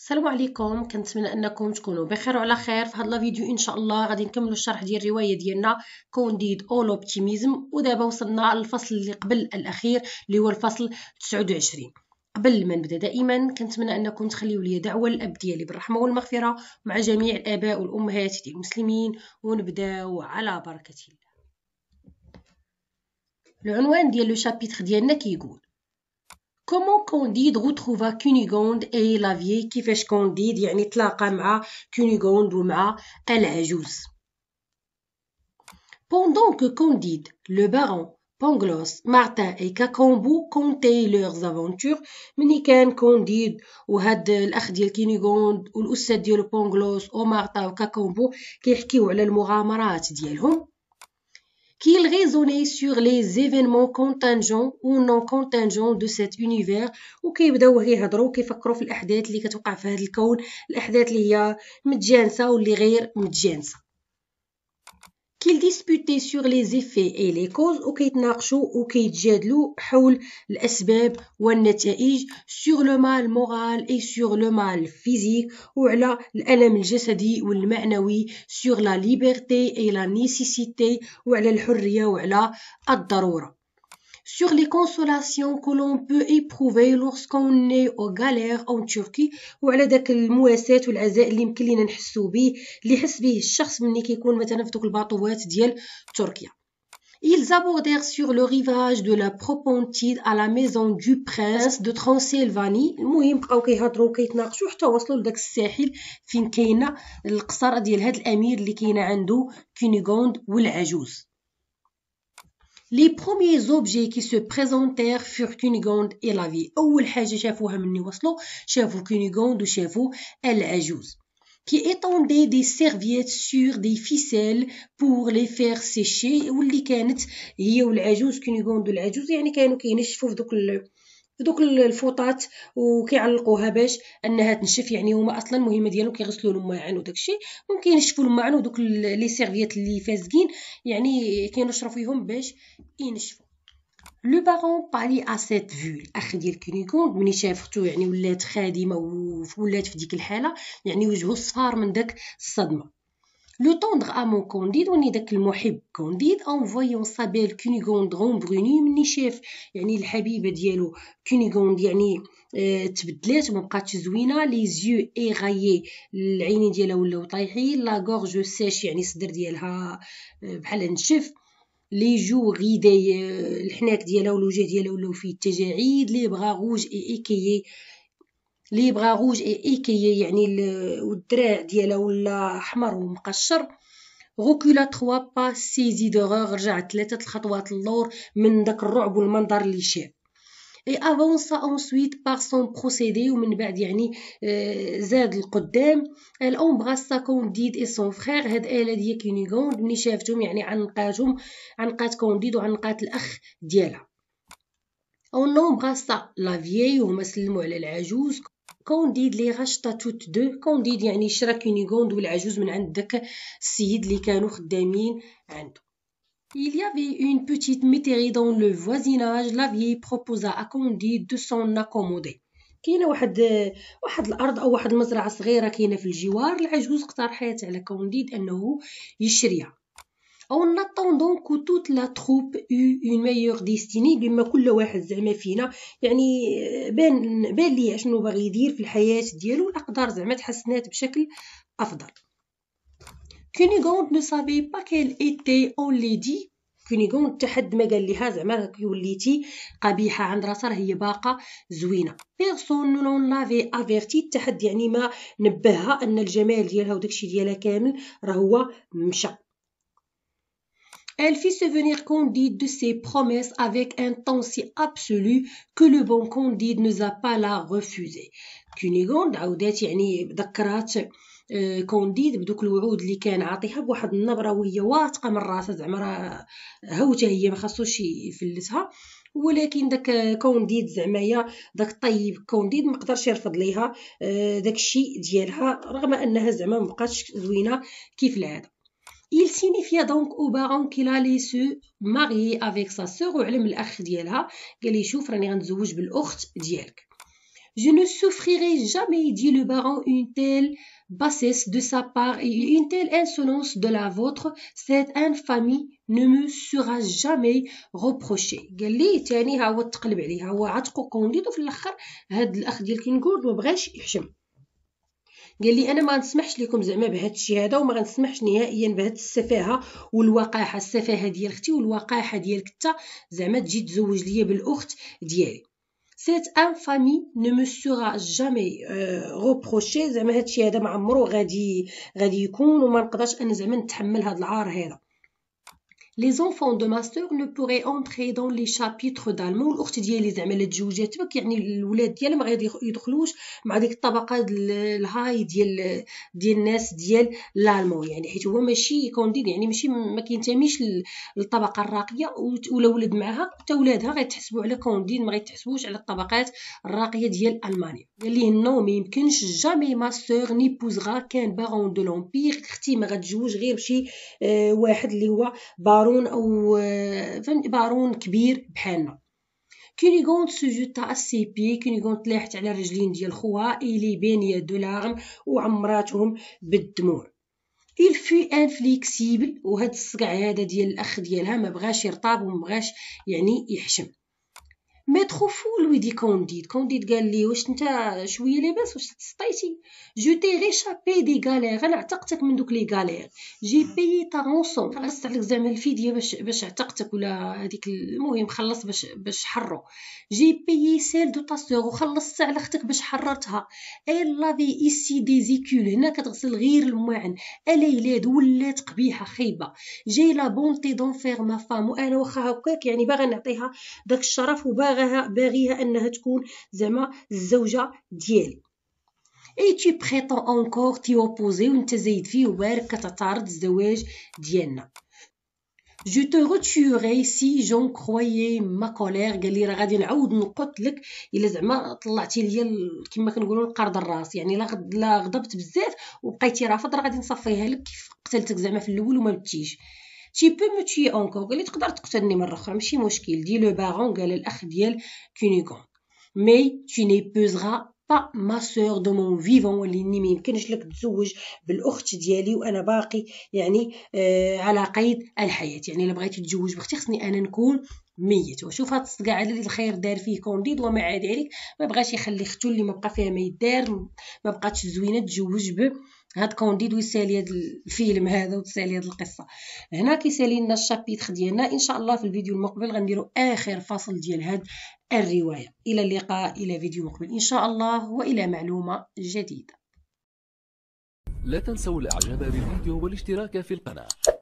السلام عليكم كنتمنى انكم تكونوا بخير وعلى خير في هذا الفيديو ان شاء الله غادي نكملوا الشرح ديال الروايه ديالنا كونديد اول اوبتيميزم ودابا وصلنا للفصل اللي قبل الاخير اللي هو الفصل 29 قبل ما نبدا دائما كنتمنى انكم تخليوا لي دعوه للاب ديالي بالرحمه والمغفره مع جميع الاباء والامهات ديال المسلمين ونبداو على بركه الله العنوان ديال لو شابيتر ديالنا كيقول comment Candide retrouva Cunigonde et la vieille qui fait Candide, yani la ma Cunigonde ou ma El Ajouz. Pendant que Candide, le baron, Pangloss, Martin et Cacambo comptaient leurs aventures, Mniken, Candide, ou Had de Cunigonde ou l'Ussadiel Pangloss, ou Martin ou Cacambo, qui ont dit qu'il raisonnait sur les événements contingents ou non contingents de cet univers وكيبداو يهضروا كيفكروا في الاحداث اللي كتوقع في هذا الكون الاحداث اللي هي متجانسه واللي غير متجانسه كيل ديسبوتي سور لي زيفي اي لي كوز وكيتناقشوا وكيتجادلوا حول الاسباب والنتائج سور لو مال مورال اي سور لو مال فيزيك وعلى الالم الجسدي والمعنوي سور لا ليبرتي اي لا نيسيسيتي وعلى الحريه وعلى الضروره sur les consolations que l'on peut éprouver lorsqu'on est aux galères en Turquie ou على داك المواسات والعزاء اللي يمكن لينا نحسو به اللي يحس به الشخص ملي كيكون مثلا في دوك الباطوات ديال تركيا Ils abordèrent sur le rivage de la Propontide à la maison du prince de Transylvanie المهم بقاو كيهضروا وكيتناقشوا حتى وصلوا لذاك الساحل فين كاينه القصر ديال هذا الامير اللي كاينه عنده كينيغوند والعجوز les premiers objets qui se présentèrent furent Cunigonde et la vie. Ou le Hajj, chef ou Hamni Waslo, chef ou Cunigonde El Ajouz, qui étendait des serviettes sur des ficelles pour les faire sécher. Ou le Kenneth, le Ajouz, Cunigonde ou le Ajouz, il y a qui pas دوك الفوطات وكيعلقوها باش انها تنشف يعني هما اصلا المهمه ديالهم كيغسلوا الماعن وداكشي ممكن ينشفوا الماعن ودوك لي سيرفيات اللي فازقين يعني كينشرو فيهم باش ينشفوا لو بارون بالي ا سيت فيو الاخ ديال كينيكون ملي شافتو يعني ولات خادمه وولات في ديك الحاله يعني وجهو صفار من داك الصدمه لو طوندغ أمون كونديد وني داك المحب كونديد اون فويون صابيل كونيغوندغون بروني مني شاف يعني الحبيبه ديالو كونيكوند يعني تبدلات مبقاتش زوينه لي زيو ايغايي العينين ديالها ولاو طايحين لا غورج سيش يعني صدر ديالها بحال نشف لي جو غيداي الحناك ديالها والوجه ديالها ولاو فيه التجاعيد لي بغا غوج اي اي كيي اللي يبغى غوج كي يعني الدراع ديالها ولا احمر ومقشر غوكولا 3 با سيزي دوغور رجع ثلاثه الخطوات اللور من داك الرعب والمنظر اللي شاف اي افونسا اونسويت بار سون بروسيدي ومن بعد يعني آه، زاد القدام الان بغا كونديد اي سون فرير هاد الاله ديال كينيغون ملي شافتهم يعني عنقاتهم عنقات كونديد وعنقات الاخ ديالها او نوم بغا لا فيي وهما سلموا على العجوز كونديد لي غاشطا توت دو كونديد يعني شرا كينيغوند والعجوز من عند داك السيد اللي كانوا خدامين عنده Il y avait une petite métairie dans le voisinage, la vieille proposa à Candide de s'en accommoder. كاينه واحد واحد الارض او واحد المزرعه صغيره كاينه في الجوار العجوز اقترحت على كونديد انه يشريها أو نطوندون توت لا تروب اون ميور ديستيني بما كل واحد زعما فينا يعني آه، بان بان ليه شنو باغي يدير في الحياة ديالو الأقدار زعما تحسنات بشكل أفضل كونيغوند نو سافي با كيل ايتي اون ليدي، دي كونيغوند تحد ما قال ليها زعما كي وليتي قبيحه عند راسها هي باقه زوينه بيرسون نون لافي افيرتي تحد يعني ما نبهها ان الجمال ديالها وداكشي ديالها كامل راه هو مشى Elle fit se venir Candide de ses promesses avec un temps si absolu que le bon Candide n'osa pas la refuser. كونيغوند عاودات يعني ذكرات كونديد بدوك الوعود اللي كان عاطيها بواحد النبره وهي واثقه من راسها زعما راه هوته هي ما خاصوش يفلسها ولكن داك كونديد زعمايا داك طيب كونديد ما قدرش يرفض ليها euh, داك الشيء ديالها رغم انها زعما مبقاتش زوينه كيف العاده Il signifiait donc au baron qu'il allait se marier avec sa sœur ou وعلم الأخ ديالها قال ليه شوف راني غنتزوج بالأخت ديالك. Je ne souffrirai jamais, dit le baron, une telle bassesse de sa part et une telle insolence de la vôtre. Cette infamie ne me sera jamais reprochée. قال لي تاني ها هو تقلب عليه هو عتقو كونديد وفي الاخر هاد الاخ ديال كينغورد ما بغاش يحشم قال لي انا ما نسمحش لكم زعما بهذا الشيء هذا وما غنسمحش نهائيا بهذا السفاهه والوقاحه السفاهه ديال اختي والوقاحه ديالك حتى زعما تجي تزوج ليا بالاخت ديالي ان فامي نو me sera جامي روبروشي euh, زعما الشيء هذا ما عمره غادي غادي يكون وما نقدرش انا زعما نتحمل هذا العار هذا لي زونفون دو ماستر نو بوغي اونتري دون لي شابيتر دالمون والاخت ديالي زعما لا تزوجات تبك يعني الولاد ديالها ما يدخلوش مع ديك الطبقه الهاي ديال ديال الناس ديال لالمون يعني حيت هو ماشي كونديد يعني ماشي ما كينتميش للطبقه الراقيه ولا ولد معاها حتى ولادها غيتحسبوا على كونديد ما غيتحسبوش على الطبقات الراقيه ديال المانيا قال نو ما يمكنش جامي ماستر سور ني بوزغا كان بارون دو لومبير اختي ما غتزوج غير بشي واحد اللي هو بارون بارون او آه، فهمتي بارون كبير بحالنا كونيغونت سجدتها السي بي كونيغونت لاحت على الرجلين ديال خوها إلي بين يدو لاغم وعمراتهم بالدموع il fut inflexible وهاد الصقع هذا ديال الاخ ديالها ما بغاش يرطاب وما بغاش يعني يحشم ميترو فو فو لويدي كونديد كونديد قال لي واش نتا شويه لاباس واش تسطيتي جو تي ريشابي دي غالير انا عتقتك من دوك لي غالير جي بيي تا رونسون خلصت عليك زعما الفديه باش باش عتقتك ولا هذيك المهم خلص باش باش حرو جي بيي سيل دو تاسور وخلصت على اختك باش حررتها اي لافي سي دي زيكول هنا كتغسل غير المواعن اليلاد ولات قبيحه خايبه جي لا بونتي دون فير ما فام وانا واخا هكاك يعني باغا نعطيها داك الشرف وباغا باغاها باغيها انها تكون زعما الزوجه ديالي اي تي بريتون اونكور تي اوبوزي وانت زايد فيه وبارك كتعترض الزواج ديالنا جو تو روتيوري سي جون كروي ما كولير قال لي راه غادي نعاود نقتلك الا زعما طلعتي ليا كما كنقولوا القرض الراس يعني لا لا غضبت بزاف وبقيتي رافض راه غادي نصفيها لك كيف قتلتك زعما في الاول وما متيش تي بو مو تشي اونكور قال لي تقدر تقتلني مره اخرى ماشي مشكل دي لو بارون قال الاخ ديال كونيغون مي تي ني بوزغا با ما سور دو مون فيفون اللي ني ميمكنش لك تزوج بالاخت ديالي وانا باقي يعني آه على قيد الحياه يعني الا بغيتي تتزوج باختي خصني انا نكون ميت وشوف هاد الصدقه على اللي الخير دار فيه كونديد ومع ذلك ما بغاش يخلي ختو اللي ما بقى فيها ما يدار ما بقاتش زوينه تزوج به هاد كونديد ويسالي هاد الفيلم هذا وتسالي هاد القصه هنا كيسالي لنا الشابيتر ديالنا ان شاء الله في الفيديو المقبل غنديرو اخر فصل ديال هاد الروايه الى اللقاء الى فيديو مقبل ان شاء الله والى معلومه جديده لا تنسوا الاعجاب بالفيديو والاشتراك في القناه